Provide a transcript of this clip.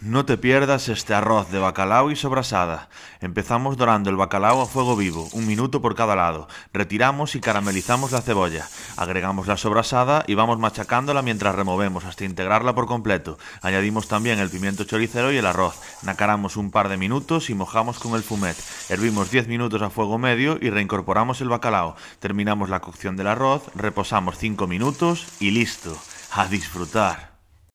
No te pierdas este arroz de bacalao y sobrasada. Empezamos dorando el bacalao a fuego vivo, un minuto por cada lado. Retiramos y caramelizamos la cebolla. Agregamos la sobrasada y vamos machacándola mientras removemos hasta integrarla por completo. Añadimos también el pimiento choricero y el arroz. Nacaramos un par de minutos y mojamos con el fumet. Hervimos 10 minutos a fuego medio y reincorporamos el bacalao. Terminamos la cocción del arroz, reposamos 5 minutos y listo. A disfrutar.